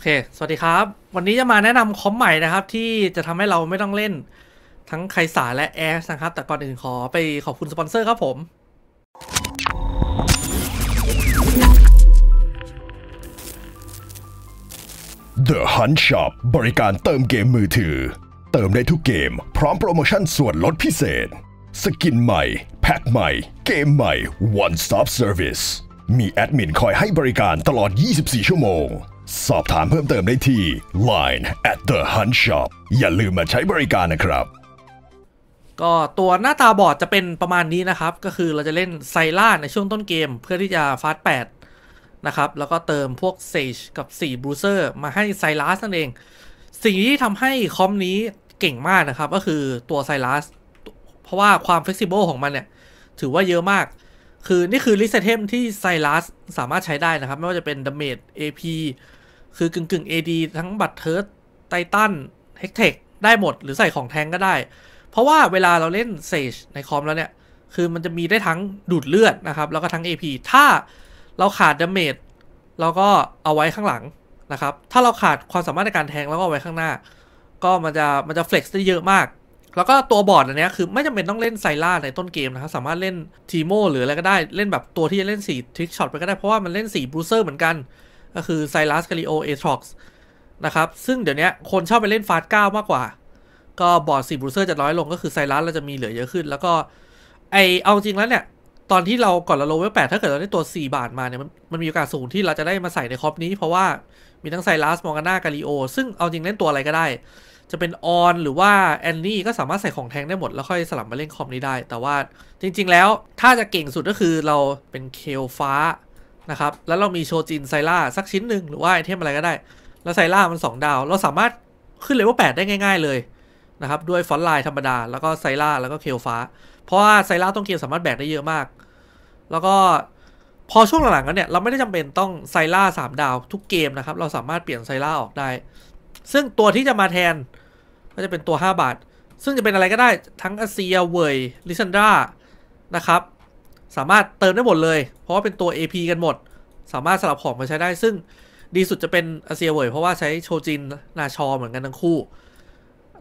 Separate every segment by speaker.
Speaker 1: โอเค สวัสดีครับ วันนี้จะมาแนะนำคอมใหม่นะครับ ที่จะทำให้เราไม่ต้องเล่น ทั้งไคสาและแอสนะครับ แต่ก่อนอื่นขอไปขอบคุณสปอนเซอร์ครับผม The Hunt Shop บริการเติมเกมมือถือ เติมได้ทุกเกม พร้อมโปรโมชั่นส่วนลดพิเศษ สกินใหม่แพ็คใหม่ เกมใหม่ One Stop Service มีแอดมินคอยให้บริการตลอด 24 ชั่วโมงสอบถามเพิ่มเติมได้ที่ Line at the Hunt Shop อย่าลืมมาใช้บริการนะครับ ก็ตัวหน้าตาบอร์ดจะเป็นประมาณนี้นะครับ ก็คือเราจะเล่นไซล่าในช่วงต้นเกมเพื่อที่จะฟาส8นะครับ แล้วก็เติมพวกเซจกับ4บรูเซอร์มาให้ไซลัสนั่นเอง สิ่งที่ทำให้คอมนี้เก่งมากนะครับ ก็คือตัวไซลัส เพราะว่าความเฟกซิเบิลของมันเนี่ย ถือว่าเยอะมาก คือนี่คือลิสเทมที่ไซลัสสามารถใช้ได้นะครับ ไม่ว่าจะเป็นดาเมจ AP คือกึ่งกึ่งด d ทั้งบัตเทิร์สไททันเฮกเทคได้หมด หรือใส่ของแทงก็ได้ เพราะว่าเวลาเราเล่นเซจในคอมแล้วเนี่ยคือมันจะมีได้ทั้งดูดเลือดนะครับแล้วก็ทั้ง AP ถ้าเราขาดดาเมจเราก็เอาไว้ข้างหลังนะครับถ้าเราขาดความสามารถในการแทงแล้วก็เอาไว้ข้างหน้า ก็มันจะมันจะเฟล็กซ์ได้เยอะมาก แล้วก็ตัวบอร์ดอันนี้คือไม่จำเป็นต้องเล่นไซล่าในต้นเกมนะครับสามารถเล่นทีโมหรืออะไรก็ได้เล่นแบบตัวที่จะเล่น4ทริกช็อตไปก็ได้ เพราะว่ามันเล่น4บรูเซอร์เหมือนกันก็คือไซรัสกาลิโอเอทร็อกซ์นะครับ ซึ่งเดี๋ยวนี้คนชอบไปเล่นฟาสเก้ามากกว่า ก็บอร์ดสีบูเซอร์จะน้อยลงก็คือไซรัสเราจะมีเหลือเยอะขึ้น แล้วก็ ไอเอาจริงแล้วเนี่ย ตอนที่เราก่อนเราโลเวลแปดถ้าเกิดเราได้ตัว 4 บาทมาเนี่ยมันมันมีโอกาสสูงที่เราจะได้มาใส่ในคอปนี้ เพราะว่ามีทั้งไซรัสมองกาน่ากาลิโอซึ่งเอาจริงเล่นตัวอะไรก็ได้ จะเป็นออนหรือว่าแอนนี่ก็สามารถใส่ของแทงได้หมดแล้วค่อยสลับมาเล่นคอมนี้ได้ แต่ว่าจริง ๆแล้วถ้าจะเก่งสุดก็คือเราเป็นเคลฟ้านะครับแล้วเรามีโชจินไซล่าสักชิ้นหนึ่งหรือว่าไอเทมอะไรก็ได้แล้วไซล่ามัน 2 ดาว เราสามารถขึ้นเลเวล8ได้ง่ายๆเลยนะครับ ด้วยฟอนไลน์ธรรมดา แล้วก็ไซล่าแล้วก็เคลฟ้า เพราะว่าไซล่าต้องเกมสามารถแบกได้เยอะมาก แล้วก็พอช่วงหลังๆกันเนี่ย เราไม่ได้จำเป็นต้องไซล่าสามดาว ทุกเกมนะครับ เราสามารถเปลี่ยนไซล่าออกได้ซึ่งตัวที่จะมาแทน ก็จะเป็นตัว 5 บาท ซึ่งจะเป็นอะไรก็ได้ทั้งอาเซียเวยลิซันดรานะครับสามารถเติมได้หมดเลย เพราะว่าเป็นตัว AP กันหมด สามารถสลับของมาใช้ได้ ซึ่งดีสุดจะเป็นอาเซียเวยเพราะว่าใช้โชจินนาชอ เหมือนกันทั้งคู่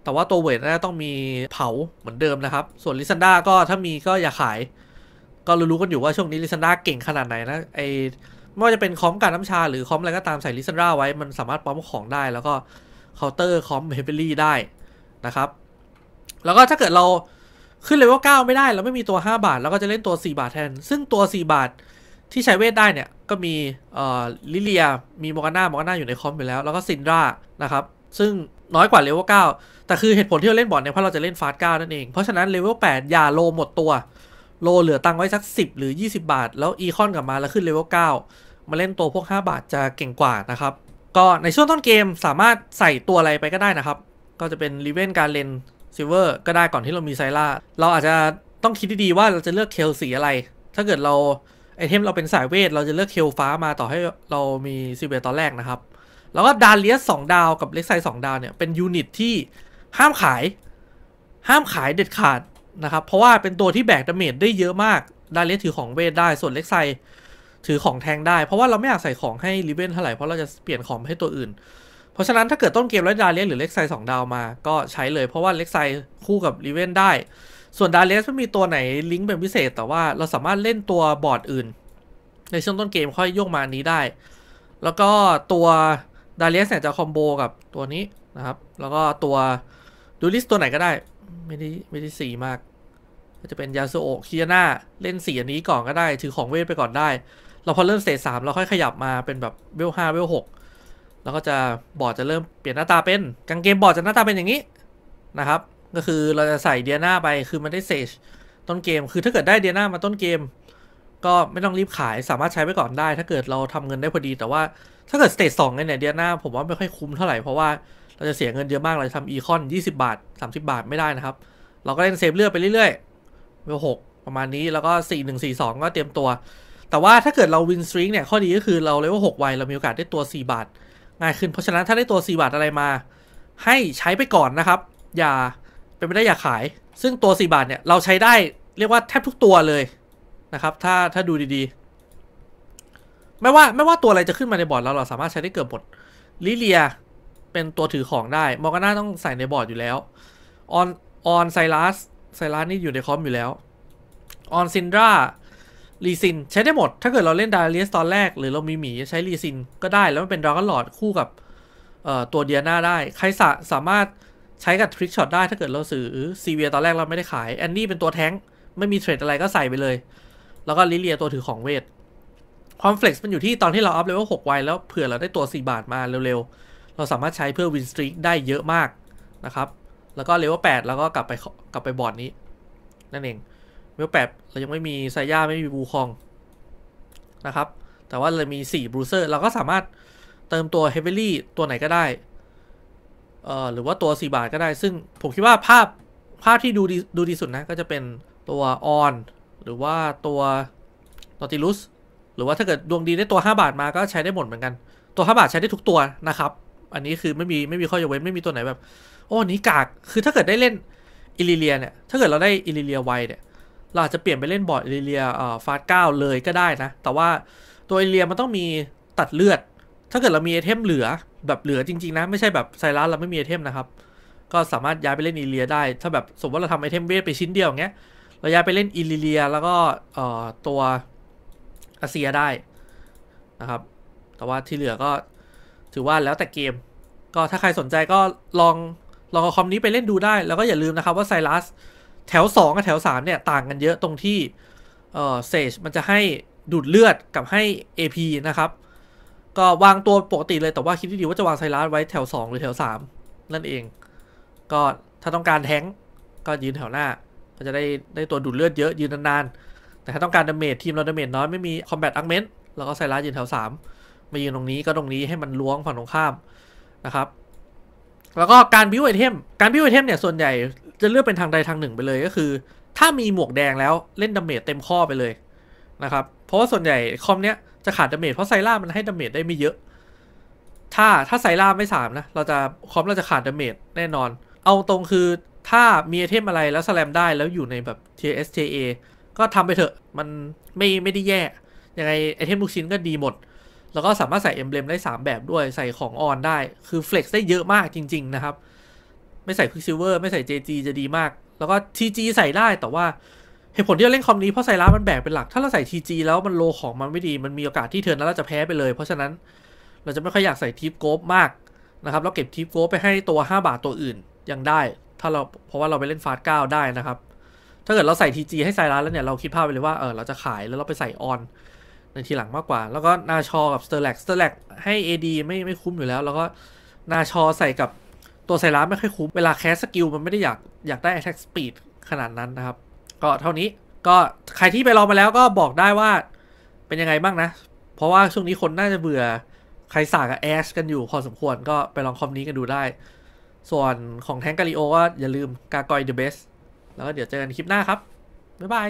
Speaker 1: แต่ว่าตัวเวทน่าจะต้องมีเผาเหมือนเดิมนะครับ ส่วนลิซันดาก็ถ้ามีก็อย่าขาย ก็รู้กันอยู่ว่าช่วงนี้ลิซันดาเก่งขนาดไหนนะไอไม่ว่าจะเป็นคอมการน้ำชาหรือคอมอะไรก็ตามใส่ลิซันดาไว้มันสามารถป้อมของได้ แล้วก็เคาน์เตอร์คอมเฮเบอรี่ได้นะครับ แล้วก็ถ้าเกิดเราขึ้นเลเวลเก้าไม่ได้เราไม่มีตัว 5 บาทเราก็จะเล่นตัว 4 บาทแทน ซึ่งตัว 4 บาทที่ใช้เวทได้เนี่ยก็มีเอ่อลิเลีย มีโมกาน่าโมกาน่าอยู่ในคอมอยู่แล้ว แล้วก็ซินดรานะครับ ซึ่งน้อยกว่าเลเวลเก้าแต่คือเหตุผลที่เราเล่นบอร์ดเนี่ยเพราะเราจะเล่นฟาสต์เก้านั่นเอง เพราะฉะนั้นเลเวลแปดอย่าโลหมดตัว โลเหลือตังไว้สัก 10หรือ20 บาท แล้วอีคอนกลับมาแล้วขึ้นเลเวลเก้ามาเล่นตัวพวก 5 บาทจะเก่งกว่านะครับก็ในช่วงต้นเกมสามารถใส่ตัวอะไรไปก็ได้นะครับ ก็จะเป็นลิเวนการเลนซิเวอร์ก็ได้ก่อนที่เรามีไซล่า เราอาจจะต้องคิดดีๆ ว่าเราจะเลือกเคลสีอะไร ถ้าเกิดเราไอเทมเราเป็นสายเวท เราจะเลือกเคลฟ้ามาต่อให้เรามีซิเวอร์ตอนแรกนะครับ แล้วก็ดาเลียสองดาว กับเล็กไซสองดาวเนี่ย เป็นยูนิตที่ห้ามขายห้ามขายเด็ดขาดนะครับ เพราะว่าเป็นตัวที่แบกดาเมจได้เยอะมาก ดาเลียสถือของเวทได้ส่วนเล็กไซถือของแทงได้ เพราะว่าเราไม่อยากใส่ของให้ลิเวนเท่าไหร่เพราะเราจะเปลี่ยนของให้ตัวอื่นราะฉะนั้นถ้าเกิดต้นเกมแล้วดาเลสหรือเล็กไซสองดาวมา ก็ใช้เลยเพราะว่าเล็กไซคู่กับรีเวนได้ ส่วนดาเลสไม่มีตัวไหนลิงก์เป็นพิเศษ แต่ว่าเราสามารถเล่นตัวบอร์ดอื่น ในช่วงต้นเกมค่อยโยกมาอันนี้ได้ แล้วก็ตัวดาเลสเนี่ยจะคอมโบกับตัวนี้นะครับ แล้วก็ตัว ดูลิสตัวไหนก็ได้ ไม่ได้ไม่ได้สีมากก็จะเป็นยาสุโอคิยาน่าเล่นสีอันนี้ก่อนก็ได้ ถือของเวทไปก่อนได้ เราพอเริ่มเสร็จสามเราค่อยขยับมาเป็นแบบเวลห้าเวลหกแล้วก็จะบอร์ดจะเริ่มเปลี่ยนหน้าตาเป็นกางเกมบอร์ดจะหน้าตาเป็นอย่างนี้นะครับ ก็คือเราจะใส่เดียนาไปคือมันได้เซจต้นเกมคือถ้าเกิดได้เดียนามาต้นเกมก็ไม่ต้องรีบขายสามารถใช้ไปก่อนได้ ถ้าเกิดเราทำเงินได้พอดีแต่ว่า ถ้าเกิดสเตจสองเนี่ยเดียนาผมว่าไม่ค่อยคุ้มเท่าไหร่เพราะว่าเราจะเสียเงินเยอะมากเราทำอีคอน 20 บาท 30 บาทไม่ได้นะครับ เราก็เล่นเซฟเลือดไปเรื่อยๆเวลหกประมาณนี้แล้วก็4 1 4 2 ก็เตรียมตัว แต่ว่าถ้าเกิดเราวินสตรีงเนี่ยข้อดีก็คือเราเลเวลกไวเรามีโอกาสได้ตัว 4 บาทง่ายขึ้นเพราะฉะนั้นถ้าได้ตัว 4 บาทอะไรมา ให้ใช้ไปก่อนนะครับ อย่าเป็นไปได้อย่าขาย ซึ่งตัว 4 บาทเนี่ยเราใช้ได้เรียกว่าแทบทุกตัวเลยนะครับ ถ้าถ้าดูดีๆ ไม่ว่าไม่ว่าตัวอะไรจะขึ้นมาในบอร์ดเราเราสามารถใช้ได้เกือบหมด ลิเลีย เป็นตัวถือของได้มอร์กาน่าต้องใส่ในบอร์ดอยู่แล้วออนออนไซรัสไซรัสนี่อยู่ในคอมอยู่แล้วออนซินดรารีซิน ใช้ได้หมดถ้าเกิดเราเล่นดาเรียสตอนแรก หรือเรามีหมี ใช้รีซินก็ได้แล้วมันเป็นดราก้อนหลอดคู่กับตัวเดียนาได้ ใครสาสามารถใช้กับทริกช็อตได้ถ้าเกิดเราซื้อซีเวียตอนแรกเราไม่ได้ขายแอนนี่เป็นตัวแท้งไม่มีเทรดอะไรก็ใส่ไปเลย แล้วก็ลิเลียตัวถือของเวทความเฟล็กซ์มันอยู่ที่ ตอนที่เราอัพเลเวลหกไวแล้วเผื่อเราได้ตัว 4 บาทมาเร็ว ๆ เราสามารถใช้เพื่อวินสตรีกได้เยอะมากนะครับ แล้วก็เลเวลแปดแล้วก็กลับไปกลับไปบอร์ดนี้ นั่นเองเวลแปดเรายังไม่มีไซย่าไม่มีบูคองนะครับ แต่ว่าเรามี4บรูเซอร์เราก็สามารถเติมตัวเฮเวอรี่ตัวไหนก็ได้เอ่อหรือว่าตัว 4 บาทก็ได้ ซึ่งผมคิดว่าภาพภาพที่ดูดีดูดีสุดนะ ก็จะเป็นตัวออนหรือว่าตัวนอติลุสหรือว่าถ้าเกิดดวงดีได้ตัว 5 บาทมาก็ใช้ได้หมดเหมือนกันตัว 5 บาทใช้ได้ทุกตัวนะครับอันนี้คือไม่มีไม่มีข้อยกเว้นไม่มีตัวไหนแบบ โอ้นี้กากคือถ้าเกิดได้เล่นอิลิเลียเนี่ยถ้าเกิดเราได้อิลิเลียไวเนี่ยเราจะเปลี่ยนไปเล่นบอร์ดเอเรียฟาสเก้าเลยก็ได้นะแต่ว่าตัวเอเรียมันต้องมีตัดเลือด ถ้าเกิดเรามีไอเทมเหลือ แบบเหลือจริงๆนะไม่ใช่แบบไซรัสเราไม่มีไอเทมนะครับก็สามารถย้ายไปเล่นเอเลียได้ ถ้าแบบสมมติว่าเราทำไอเทมเวทไปชิ้นเดียวงเงี้ยเราย้ายไปเล่นอีเลียแล้วก็ตัวอาเซียได้นะครับแต่ว่าที่เหลือก็ถือว่าแล้วแต่เกม ก็ถ้าใครสนใจก็ลองลองเอาคอมนี้ไปเล่นดูได้ แล้วก็อย่าลืมนะครับว่าไซรัสแถว 2กับแถว3เนี่ยต่างกันเยอะตรงที่เออเซจมันจะให้ดูดเลือดกับให้ AP นะครับ ก็วางตัวปกติเลยแต่ว่าคิดดีๆ ว่าจะวางไซรัสไว้แถว 2 หรือแถว 3 นั่นเอง ก็ถ้าต้องการแทงก็ยืนแถวหน้า ก็จะได้ได้ตัวดูดเลือดเยอะยืนนานๆ แต่ถ้าต้องการดาเมจทีมเราดาเมจน้อยไม่มีคอมแบทอักเมนต์เราก็ไซรัสยืนแถว3มายืนตรงนี้ก็ตรงนี้ให้มันล้วงฝั่งตรงข้ามนะครับ แล้วก็การบิวไอเทมการบิวไอเทมเนี่ยส่วนใหญ่จะเลือกเป็นทางใดทางหนึ่งไปเลยก็คือ ถ้ามีหมวกแดงแล้วเล่นดาเมจเต็มข้อไปเลยนะครับเพราะว่าส่วนใหญ่คอมเนี้ยจะขาดดาเมจเพราะไซร่ามันให้ดาเมจได้ไม่เยอะ ถ้าถ้าไซร่าไม่สามนะเราจะคอมเราจะขาดดาเมจแน่นอน เอาตรงคือถ้ามีไอเทมอะไรแล้วสแลมได้แล้วอยู่ในแบบ TSTA ก็ทำไปเถอะมันไม่ไม่ได้แย่ยังไงไอเทมทุกชิ้นก็ดีหมด แล้วก็สามารถใส่เอ็มเบลมได้3 แบบด้วยใส่ของออนได้ คือเฟล็กซ์ได้เยอะมากจริง ๆ นะครับไม่ใส่พิกซิเวอร์ ไม่ใส่ JG จะดีมาก แล้วก็ TG ใส่ได้แต่ว่า เหตุผลที่เราเล่นคอมนี้เพราะไซรัสมันแบกเป็นหลัก ถ้าเราใส่ TG แล้วมันโลของมันไม่ดีมันมีโอกาสที่เทิร์นนั้น เราจะแพ้ไปเลย เพราะฉะนั้นเราจะไม่ค่อยอยากใส่ทิปโกฟมากนะครับเราเก็บทิปโกฟไปให้ตัว 5 บาทตัวอื่นยังได้ ถ้าเราเพราะว่าเราไปเล่นฟาสต์เก้าได้นะครับถ้าเกิดเราใส่ TG ให้ไซรัสแล้วเนี่ยเราคิดภาพไปเลยว่าเออเราจะขายแล้วเราไปใส่ออนในทีหลังมากกว่าแล้วก็นาชอกับสเตอร์แลกสเตอร์แลกให้ AD ไม่ไม่คุ้มอยู่แล้ว แล้วก็นาชอใส่กับตัวไซรัสไม่ค่อยคุ้ม เวลาแคสสกิลมันไม่ได้อยากอยากได้ attack speed ขนาดนั้นนะครับ ก็เท่านี้ก็ใครที่ไปลองมาแล้วก็บอกได้ว่าเป็นยังไงบ้างนะ เพราะว่าช่วงนี้คนน่าจะเบื่อใครสากับแอชกันอยู่พอสมควรก็ไปลองคอมนี้กันดูได้ ส่วนของแทงกาลิโอ ก็อย่าลืมกากอยเดอะเบส แล้วก็เดี๋ยวเจอกันคลิปหน้าครับ บ๊ายบาย